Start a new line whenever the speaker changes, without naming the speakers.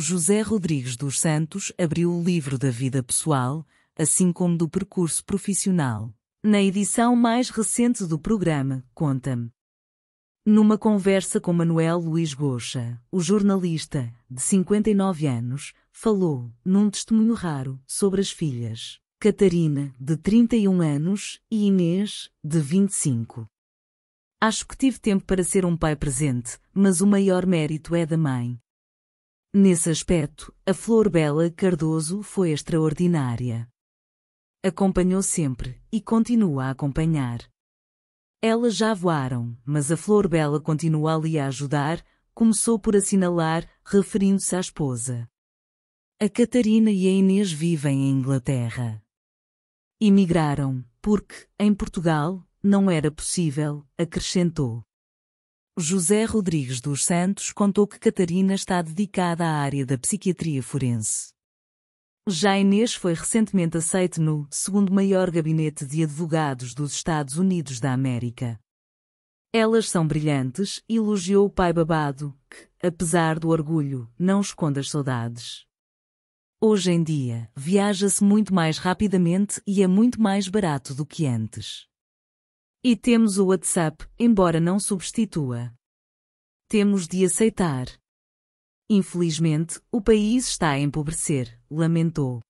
José Rodrigues dos Santos abriu o livro da vida pessoal, assim como do percurso profissional. Na edição mais recente do programa, conta-me. Numa conversa com Manuel Luís Gocha, o jornalista, de 59 anos, falou, num testemunho raro, sobre as filhas, Catarina,
de 31 anos, e Inês, de 25.
Acho que tive tempo para ser um pai presente, mas o maior mérito é da mãe, Nesse aspecto, a Flor Bela Cardoso foi extraordinária. Acompanhou sempre e continua a acompanhar. Elas já voaram, mas a Flor Bela continua ali a ajudar, começou por assinalar, referindo-se à esposa. A Catarina e a Inês vivem em Inglaterra. Emigraram, porque, em Portugal, não era possível, acrescentou. José Rodrigues dos Santos contou que Catarina está dedicada à área da psiquiatria forense. Já Inês foi recentemente aceite no segundo maior gabinete de advogados dos Estados Unidos da América. Elas são brilhantes, elogiou o pai babado, que, apesar do orgulho, não esconde as saudades. Hoje em dia, viaja-se muito mais rapidamente e é muito mais barato do que antes. E temos o WhatsApp, embora não substitua. Temos de aceitar. Infelizmente, o país está a empobrecer, lamentou.